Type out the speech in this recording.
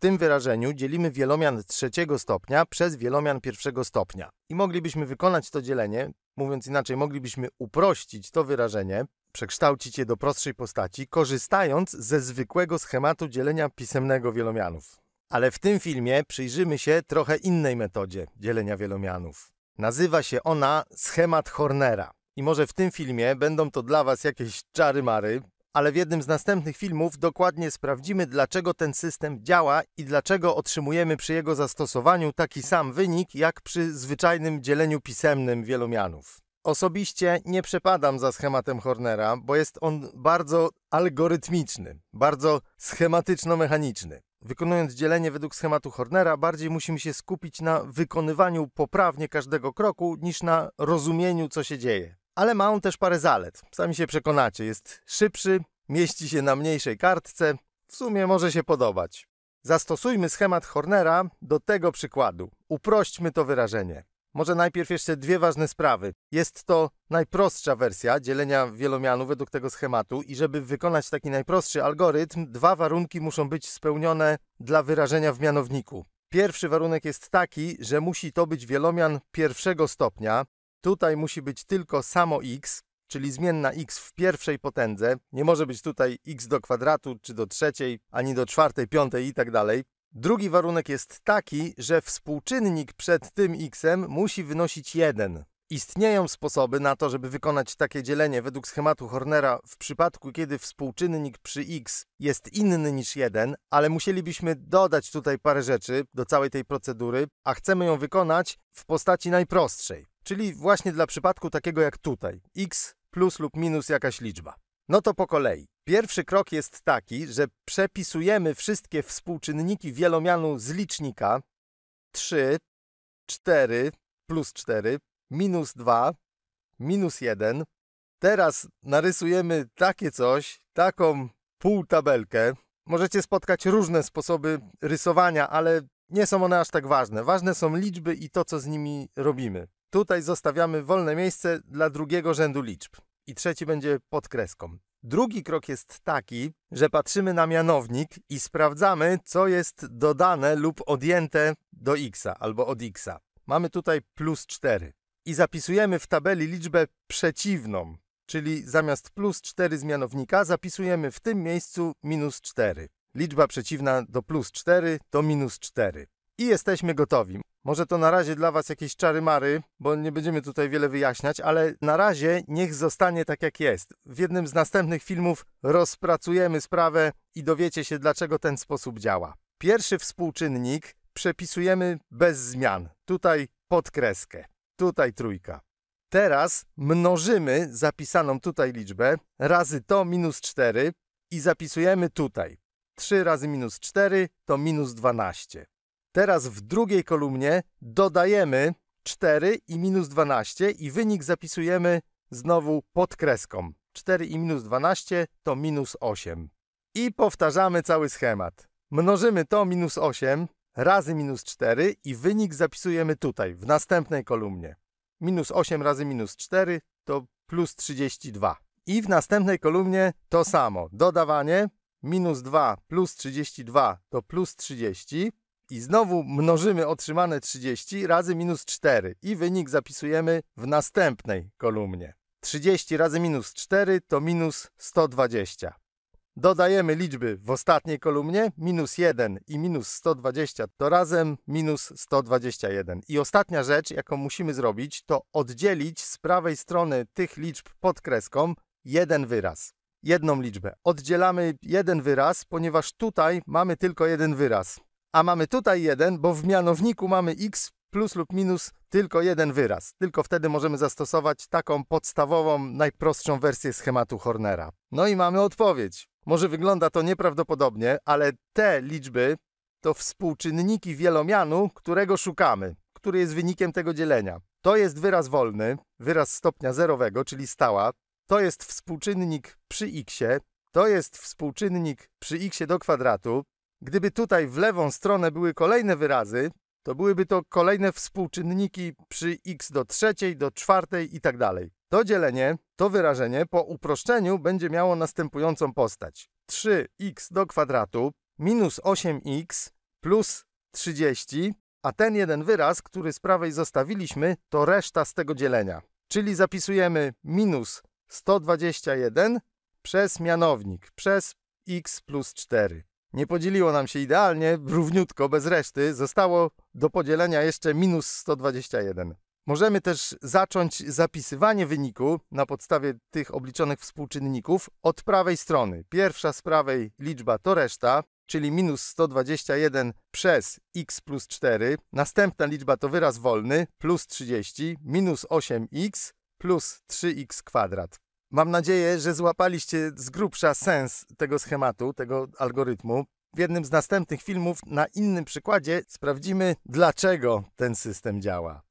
tym wyrażeniu dzielimy wielomian trzeciego stopnia przez wielomian pierwszego stopnia. I moglibyśmy wykonać to dzielenie, mówiąc inaczej, moglibyśmy uprościć to wyrażenie, przekształcić je do prostszej postaci, korzystając ze zwykłego schematu dzielenia pisemnego wielomianów. Ale w tym filmie przyjrzymy się trochę innej metodzie dzielenia wielomianów. Nazywa się ona schemat Hornera. I może w tym filmie będą to dla Was jakieś czary-mary, ale w jednym z następnych filmów dokładnie sprawdzimy, dlaczego ten system działa i dlaczego otrzymujemy przy jego zastosowaniu taki sam wynik, jak przy zwyczajnym dzieleniu pisemnym wielomianów. Osobiście nie przepadam za schematem Hornera, bo jest on bardzo algorytmiczny, bardzo schematyczno-mechaniczny. Wykonując dzielenie według schematu Hornera, bardziej musimy się skupić na wykonywaniu poprawnie każdego kroku niż na rozumieniu, co się dzieje ale ma on też parę zalet. Sami się przekonacie, jest szybszy, mieści się na mniejszej kartce, w sumie może się podobać. Zastosujmy schemat Hornera do tego przykładu. Uprośćmy to wyrażenie. Może najpierw jeszcze dwie ważne sprawy. Jest to najprostsza wersja dzielenia wielomianu według tego schematu i żeby wykonać taki najprostszy algorytm, dwa warunki muszą być spełnione dla wyrażenia w mianowniku. Pierwszy warunek jest taki, że musi to być wielomian pierwszego stopnia, Tutaj musi być tylko samo x, czyli zmienna x w pierwszej potędze. Nie może być tutaj x do kwadratu, czy do trzeciej, ani do czwartej, piątej i tak dalej. Drugi warunek jest taki, że współczynnik przed tym xem musi wynosić 1. Istnieją sposoby na to, żeby wykonać takie dzielenie według schematu Hornera w przypadku, kiedy współczynnik przy x jest inny niż 1, ale musielibyśmy dodać tutaj parę rzeczy do całej tej procedury, a chcemy ją wykonać w postaci najprostszej, czyli właśnie dla przypadku takiego jak tutaj, x plus lub minus jakaś liczba. No to po kolei. Pierwszy krok jest taki, że przepisujemy wszystkie współczynniki wielomianu z licznika 3, 4 plus 4 minus 2, minus 1. Teraz narysujemy takie coś, taką półtabelkę. Możecie spotkać różne sposoby rysowania, ale nie są one aż tak ważne. Ważne są liczby i to, co z nimi robimy. Tutaj zostawiamy wolne miejsce dla drugiego rzędu liczb i trzeci będzie pod kreską. Drugi krok jest taki, że patrzymy na mianownik i sprawdzamy, co jest dodane lub odjęte do x albo od x. Mamy tutaj plus 4 i zapisujemy w tabeli liczbę przeciwną, czyli zamiast plus 4 z mianownika zapisujemy w tym miejscu minus 4. Liczba przeciwna do plus 4 to minus 4. I jesteśmy gotowi. Może to na razie dla Was jakieś czary-mary, bo nie będziemy tutaj wiele wyjaśniać, ale na razie niech zostanie tak jak jest. W jednym z następnych filmów rozpracujemy sprawę i dowiecie się, dlaczego ten sposób działa. Pierwszy współczynnik przepisujemy bez zmian, tutaj pod kreskę tutaj trójka. Teraz mnożymy zapisaną tutaj liczbę razy to minus 4 i zapisujemy tutaj. 3 razy minus 4 to minus 12. Teraz w drugiej kolumnie dodajemy 4 i minus 12 i wynik zapisujemy znowu pod kreską. 4 i minus 12 to minus 8. I powtarzamy cały schemat. Mnożymy to minus 8 razy minus 4 i wynik zapisujemy tutaj, w następnej kolumnie. Minus 8 razy minus 4 to plus 32. I w następnej kolumnie to samo. Dodawanie minus 2 plus 32 to plus 30. I znowu mnożymy otrzymane 30 razy minus 4 i wynik zapisujemy w następnej kolumnie. 30 razy minus 4 to minus 120. Dodajemy liczby w ostatniej kolumnie, minus 1 i minus 120 to razem minus 121. I ostatnia rzecz, jaką musimy zrobić, to oddzielić z prawej strony tych liczb pod kreską jeden wyraz. Jedną liczbę. Oddzielamy jeden wyraz, ponieważ tutaj mamy tylko jeden wyraz. A mamy tutaj jeden, bo w mianowniku mamy x plus lub minus tylko jeden wyraz. Tylko wtedy możemy zastosować taką podstawową, najprostszą wersję schematu Hornera. No i mamy odpowiedź. Może wygląda to nieprawdopodobnie, ale te liczby to współczynniki wielomianu, którego szukamy, który jest wynikiem tego dzielenia. To jest wyraz wolny, wyraz stopnia zerowego, czyli stała. To jest współczynnik przy x, to jest współczynnik przy x do kwadratu. Gdyby tutaj w lewą stronę były kolejne wyrazy, to byłyby to kolejne współczynniki przy x do trzeciej, do czwartej i tak dalej. To dzielenie, to wyrażenie po uproszczeniu będzie miało następującą postać. 3x do kwadratu minus 8x plus 30, a ten jeden wyraz, który z prawej zostawiliśmy, to reszta z tego dzielenia. Czyli zapisujemy minus 121 przez mianownik, przez x plus 4. Nie podzieliło nam się idealnie, równiutko, bez reszty. Zostało do podzielenia jeszcze minus 121. Możemy też zacząć zapisywanie wyniku na podstawie tych obliczonych współczynników od prawej strony. Pierwsza z prawej liczba to reszta, czyli minus 121 przez x plus 4. Następna liczba to wyraz wolny, plus 30, minus 8x plus 3x kwadrat. Mam nadzieję, że złapaliście z grubsza sens tego schematu, tego algorytmu. W jednym z następnych filmów na innym przykładzie sprawdzimy, dlaczego ten system działa.